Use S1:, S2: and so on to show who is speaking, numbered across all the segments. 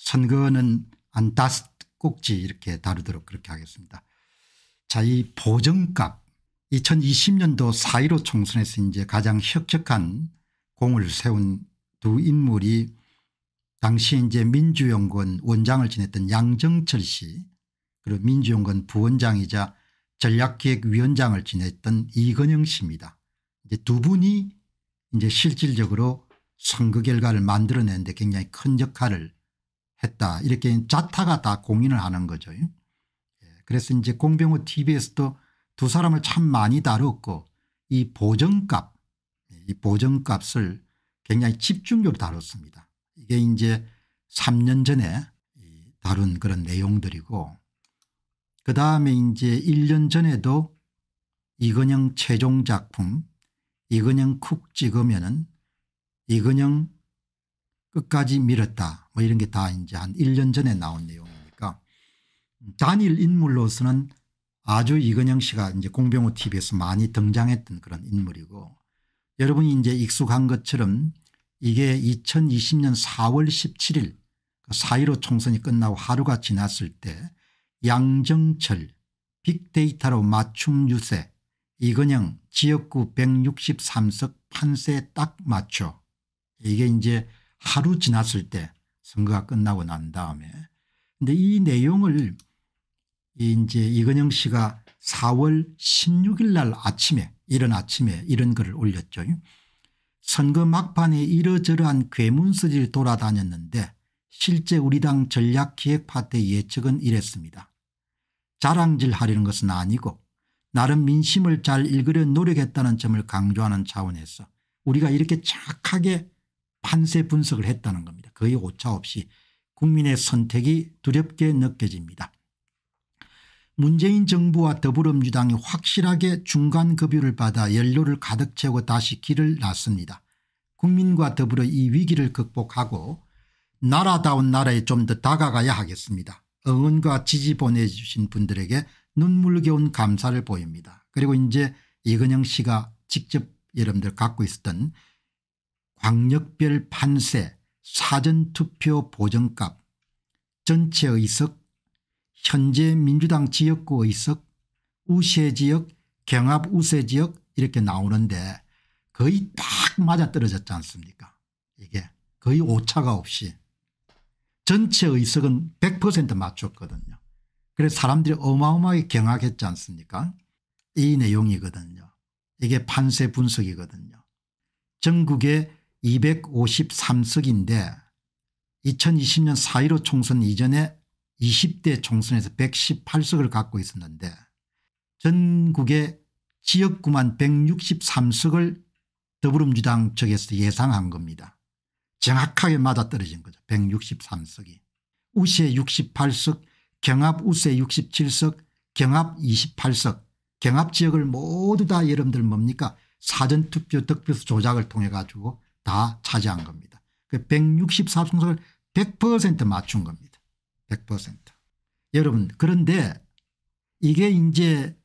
S1: 선거는 안 따꼭지 이렇게 다루도록 그렇게 하겠습니다. 자, 이 보정값 2020년도 4.15 총선에서 이제 가장 혁혁한 공을 세운 두 인물이 당시 이제 민주연구원 원장을 지냈던 양정철 씨 그리고 민주연구원 부원장이자 전략기획위원장을 지냈던 이건영 씨입니다. 이제 두 분이 이제 실질적으로 선거 결과를 만들어내는데 굉장히 큰 역할을 했다. 이렇게 자타가 다 공인을 하는 거죠. 예. 그래서 이제 공병호 tv에서도 두 사람을 참 많이 다뤘고 이 보정값 이 보정값을 굉장히 집중적으로 다뤘습니다. 이게 이제 3년 전에 다룬 그런 내용들이고 그다음에 이제 1년 전에도 이근영 최종 작품 이근영 쿡 찍으면은 이근영 끝까지 밀었다 뭐 이런 게 다 이제 한 1년 전에 나온 내용이니까 단일 음, 인물로서는 아주 이건영 씨가 이제 공병호 tv에서 많이 등장했던 그런 인물이고 여러분이 이제 익숙한 것처럼 이게 2020년 4월 17일 4.15 총선이 끝나고 하루가 지났을 때 양정철 빅데이터로 맞춤 유세 이건영 지역구 163석 판세에 딱 맞춰 이게 이제 하루 지났을 때 선거가 끝나고 난 다음에 근데 이 내용을 이제 이건영 씨가 4월 16일 날 아침에 이런 아침에 이런 글을 올렸죠. 선거 막판에 이러저러한 괴문서를 돌아다녔는데 실제 우리 당 전략기획파트 의 예측은 이랬습니다. 자랑질 하려는 것은 아니고 나름 민심을 잘 읽으려 노력했다는 점을 강조하는 차원에서 우리가 이렇게 착하게 판세 분석을 했다는 겁니다. 거의 오차 없이 국민의 선택이 두렵게 느껴집니다. 문재인 정부와 더불어민주당이 확실하게 중간 급유를 받아 연료를 가득 채우고 다시 길을 났습니다. 국민과 더불어 이 위기를 극복하고 나라다운 나라에 좀 더 다가가야 하겠습니다. 응원과 지지 보내주신 분들에게 눈물겨운 감사를 보입니다. 그리고 이제 이근영 씨가 직접 여러분들 갖고 있었던 광역별 판세 사전투표 보정값 전체 의석 현재 민주당 지역구 의석 우세지역 경합 우세지역 이렇게 나오는데 거의 딱 맞아떨어졌지 않습니까 이게 거의 오차가 없이 전체 의석은 100% 맞췄거든요. 그래서 사람들이 어마어마하게 경악했지 않습니까 이 내용이거든요. 이게 판세 분석이거든요. 전국의 253석인데 2020년 4.15 총선 이전에 20대 총선에서 118석을 갖고 있었는데 전국의 지역구만 163석을 더불어민주당 측에서 예상한 겁니다. 정확하게 맞아떨어진 거죠. 163석이. 우세 68석 경합 우세 67석 경합 28석 경합 지역을 모두 다 여러분들 뭡니까 사전투표 득표수 조작을 통해 가지고 다 차지한 겁니다. 그1 6 4승석을100% 맞춘 겁니다. 100%. 여러분 그런데 이게 이제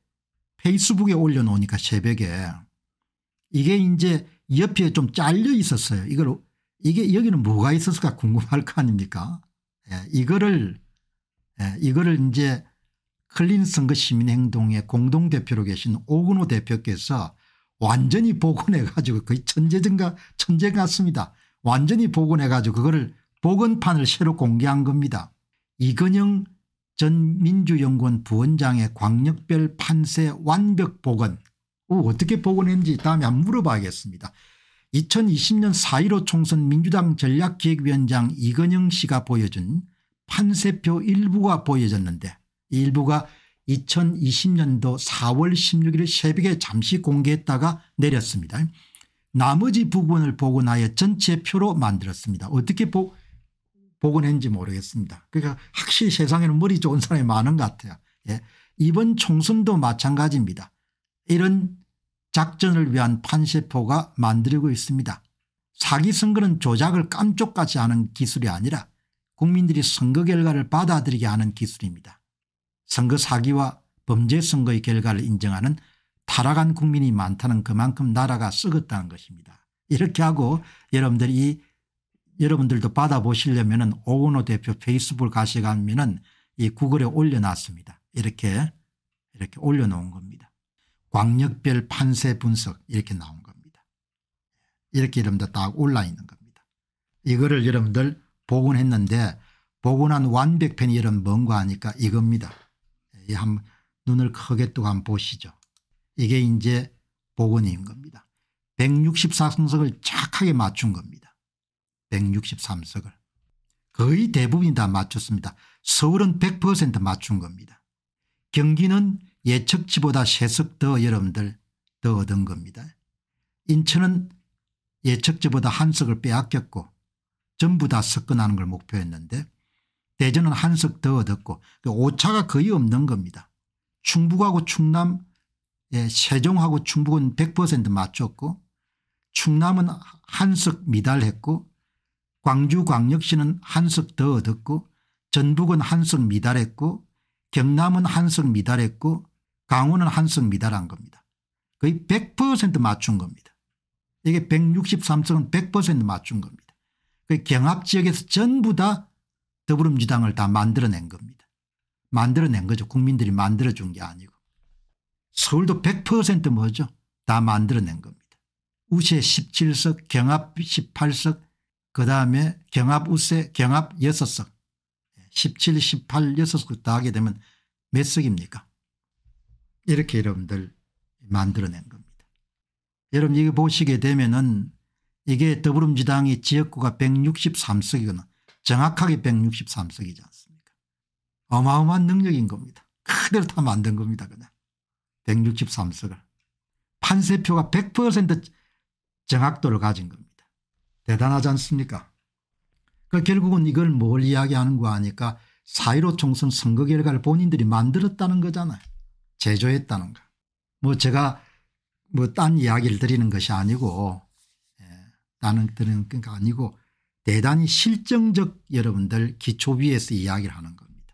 S1: 페이스북에 올려놓으니까 새벽에 이게 이제 옆에 좀 잘려 있었어요. 이걸 이게 여기는 뭐가 있었을까 궁금할 거 아닙니까? 예, 이거를 예, 이거를 이제 클린 선거 그 시민행동의 공동대표로 계신 오근호 대표께서 완전히 복원해 가지고 거의 천재증가 천재 같습니다. 완전히 복원해 가지고 그거를 복원판을 새로 공개한 겁니다. 이건영 전 민주연구원 부원장의 광역별 판세 완벽 복원 오, 어떻게 복원했는지 다음에 한번 물어봐야겠습니다. 2020년 4.15 총선 민주당 전략기획위원장 이건영 씨가 보여준 판세표 일부가 보여졌는데 일부가 2020년도 4월 16일 새벽에 잠시 공개했다가 내렸습니다. 나머지 부분을 복원하여 전체 표로 만들었습니다. 어떻게 보, 복원했는지 모르겠습니다. 그러니까 확실히 세상에는 머리 좋은 사람이 많은 것 같아요. 예. 이번 총선도 마찬가지입니다. 이런 작전을 위한 판세포가 만들고 있습니다. 사기 선거는 조작을 깜쪽같이 하는 기술이 아니라 국민들이 선거 결과를 받아들이게 하는 기술입니다. 선거 사기와 범죄 선거의 결과를 인정하는 타락한 국민이 많다는 그만큼 나라가 썩었다는 것입니다. 이렇게 하고 여러분들이 여러분들도 받아보시려면 오건호 대표 페이스북 가시가면은 이 구글에 올려놨습니다. 이렇게 이렇게 올려놓은 겁니다. 광역별 판세 분석 이렇게 나온 겁니다. 이렇게 여러분들 딱 올라 있는 겁니다. 이거를 여러분들 복원했는데 복원한 완벽편이 여러 뭔가 하니까 이겁니다. 한 눈을 크게 뜨고 한번 보시죠. 이게 이제 복원인 겁니다. 164석을 착하게 맞춘 겁니다. 163석을. 거의 대부분이 다 맞췄습니다. 서울은 100% 맞춘 겁니다. 경기는 예측치보다 3석 더 여러분들 더 얻은 겁니다. 인천은 예측지보다한 석을 빼앗겼고 전부 다 석권하는 걸 목표했는데 대전은 한 석 더 얻었고 그 오차가 거의 없는 겁니다. 충북하고 충남 예, 세종하고 충북은 100% 맞췄고 충남은 한 석 미달했고 광주광역시는 한 석 더 얻었고 전북은 한 석 미달했고 경남은 한 석 미달했고 강원은 한 석 미달한 겁니다. 거의 100% 맞춘 겁니다. 이게 163석은 100% 맞춘 겁니다. 그 경합지역에서 전부 다 더불어민주당을 다 만들어낸 겁니다. 만들어낸 거죠. 국민들이 만들어준 게 아니고. 서울도 100% 뭐죠? 다 만들어낸 겁니다. 우세 17석 경합 18석 그다음에 경합 우세 경합 6석 17 18 6석 다 하게 되면 몇 석입니까 이렇게 여러분들 만들어낸 겁니다. 여러분 이거 보시게 되면은 이게 더불어민주당이 지역구가 163석이거나 정확하게 163석이지 않습니까 어마어마한 능력인 겁니다. 그대로 다 만든 겁니다. 그냥 163석을. 판세표가 100% 정확도를 가진 겁니다. 대단하지 않습니까 그 결국은 이걸 뭘 이야기하는 거 하니까 4.15 총선 선거 결과를 본인들이 만들었다는 거잖아요. 제조했다는 거. 뭐 제가 뭐 딴 이야기를 드리는 것이 아니고 예, 다른 드리는 게 아니고 대단히 실정적 여러분들 기초 위에서 이야기를 하는 겁니다.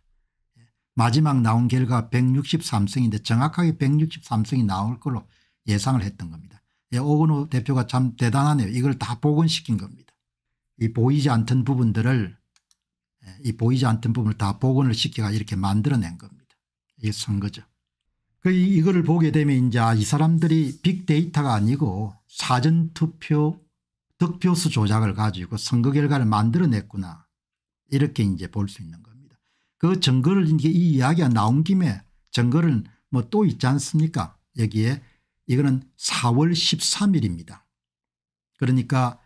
S1: 마지막 나온 결과 163성인데 정확하게 163성이 나올 걸로 예상을 했던 겁니다. 예, 오건호 대표가 참 대단하네요. 이걸 다 복원시킨 겁니다. 이 보이지 않던 부분들을 예, 이 보이지 않던 부분을 다 복원을 시켜가 이렇게 만들어낸 겁니다. 이게 선거죠. 그 이거를 보게 되면 이제 아, 이 사람들이 빅데이터가 아니고 사전투표 득표수 조작을 가지고 선거 결과를 만들어냈구나 이렇게 이제 볼 수 있는 겁니다. 그 증거를 이제 이 이야기가 나온 김에 증거를 뭐 또 있지 않습니까 여기에 이거는 4월 13일입니다. 그러니까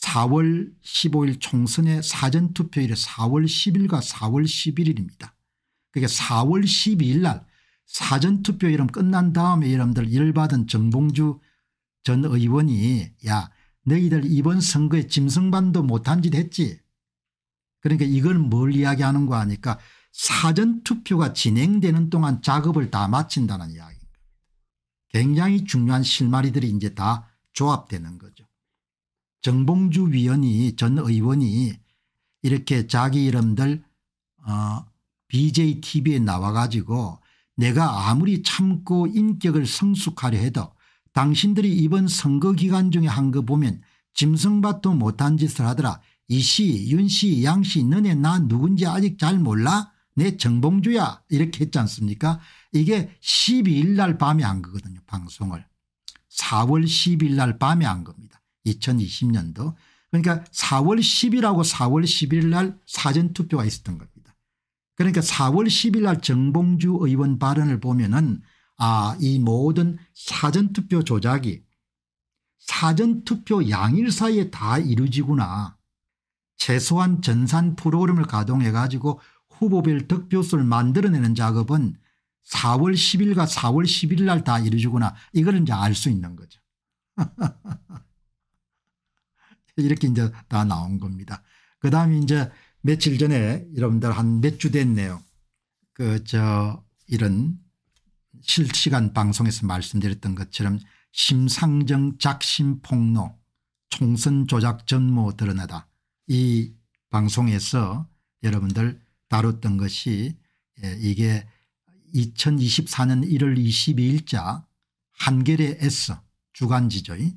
S1: 4월 15일 총선의 사전투표일에 4월 10일과 4월 11일입니다. 그게 그러니까 4월 12일 날 사전투표 이름 끝난 다음에 여러분들 일받은 정봉주 전 의원이 야 너희들 이번 선거에 짐승반도 못한 짓 했지. 그러니까 이걸 뭘 이야기하는 거 하니까 사전투표가 진행되는 동안 작업을 다 마친다는 이야기 굉장히 중요한 실마리들이 이제 다 조합되는 거죠. 정봉주 위원이 전 의원이 이렇게 자기 이름들 어, BJTV에 나와 가지고 내가 아무리 참고 인격을 성숙하려 해도 당신들이 이번 선거 기간 중에 한 거 보면 짐승밭도 못한 짓을 하더라. 이 씨 윤 씨 양 씨 너네 나 누군지 아직 잘 몰라 내 정봉주야 이렇게 했지 않습니까 이게 12일 날 밤에 한 거거든요 방송을 4월 10일 날 밤에 한 겁니다 2020년도 그러니까 4월 10일하고 4월 11일 날 사전투표가 있었던 겁니다 그러니까 4월 10일 날 정봉주 의원 발언을 보면은 아, 이 모든 사전투표 조작이 사전투표 양일 사이에 다 이루어지구나. 최소한 전산 프로그램을 가동해 가지고 후보별 득표수를 만들어내는 작업은 4월 10일과 4월 11일 날 다 이루어지구나. 이걸 이제 알 수 있는 거죠. 이렇게 이제 다 나온 겁니다. 그 다음에 이제 며칠 전에 여러분들 한 몇 주 됐네요. 그, 저, 이런 실시간 방송에서 말씀드렸던 것처럼 심상정 작심 폭로 총선 조작 전모 드러나다 이 방송에서 여러분들 다뤘던 것이 예, 이게 2024년 1월 22일자 한겨레 S 주간지죠. 예,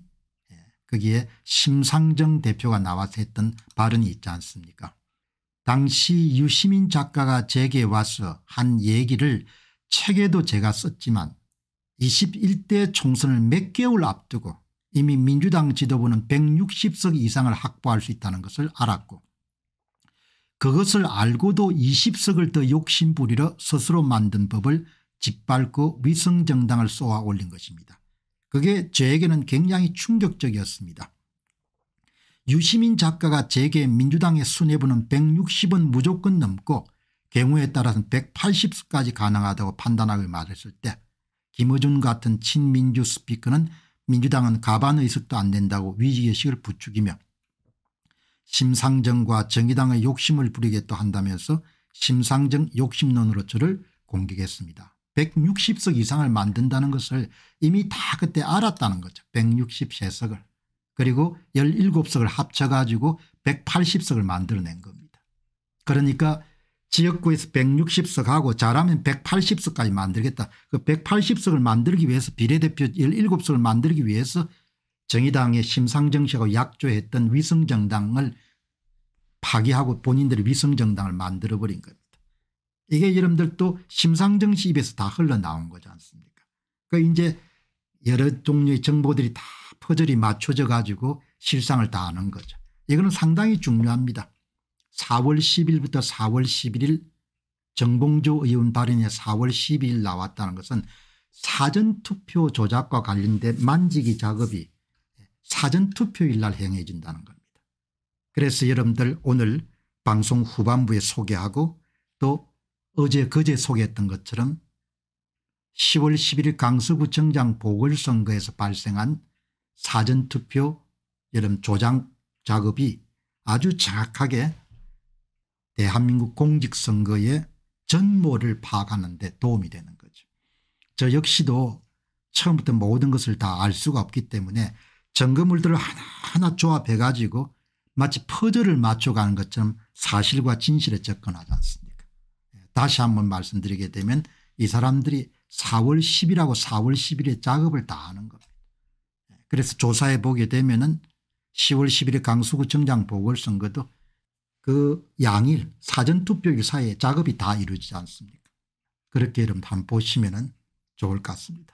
S1: 거기에 심상정 대표가 나와서 했던 발언이 있지 않습니까 당시 유시민 작가가 제게 와서 한 얘기를 책에도 제가 썼지만 21대 총선을 몇 개월 앞두고 이미 민주당 지도부는 160석 이상을 확보할 수 있다는 것을 알았고 그것을 알고도 20석을 더욕심부리러 스스로 만든 법을 짓밟고 위성정당을 쏘아 올린 것입니다. 그게 저에게는 굉장히 충격적이었습니다. 유시민 작가가 제게 민주당의 수뇌부는 160은 무조건 넘고 경우에 따라서는 180수까지 가능하다고 판단하고 말했을 때 김어준 같은 친민주 스피커는 민주당은 가반 의석도 안 된다고 위기의식을 부추기며 심상정과 정의당의 욕심을 부리겠다 한다면서 심상정 욕심론으로 저를 공격했습니다. 160석 이상을 만든다는 것을 이미 다 그때 알았다는 거죠. 163석을. 그리고 17석을 합쳐가지고 180석을 만들어낸 겁니다. 그러니까 지역구에서 160석 하고 잘하면 180석까지 만들겠다. 그 180석을 만들기 위해서 비례대표 17석을 만들기 위해서 정의당의 심상정 씨하고 약조했던 위성정당을 파기하고 본인들이 위성정당을 만들어버린 겁니다. 이게 여러분들 도 심상정 씨 입에서 다 흘러나온 거지 않습니까 그러니까 이제 여러 종류의 정보들이 다 퍼즐이 맞춰져 가지고 실상을 다 아는 거죠. 이거는 상당히 중요합니다. 4월 10일부터 4월 11일 정봉주 의원 발언이 4월 12일 나왔다는 것은 사전투표 조작과 관련된 만지기 작업이 사전투표일 날 행해진다는 겁니다. 그래서 여러분들 오늘 방송 후반부에 소개하고 또 어제 그제 소개했던 것처럼 10월 11일 강서구청장 보궐선거에서 발생한 사전투표 여름 조장 작업이 아주 정확하게 대한민국 공직선거의 전모를 파악하는 데 도움이 되는 거죠. 저 역시도 처음부터 모든 것을 다 알 수가 없기 때문에 점검물들을 하나하나 조합해 가지고 마치 퍼즐을 맞춰가는 것처럼 사실과 진실에 접근하지 않습니까 예, 다시 한번 말씀드리게 되면 이 사람들이 4월 10일하고 4월 10일에 작업을 다 하는 겁니다. 예, 그래서 조사해 보게 되면 10월 11일 강서구청장 보궐선거도 그 양일 사전투표일 사이에 작업이 다 이루어지지 않습니까 그렇게 여러분 한번 보시면 좋을 것 같습니다.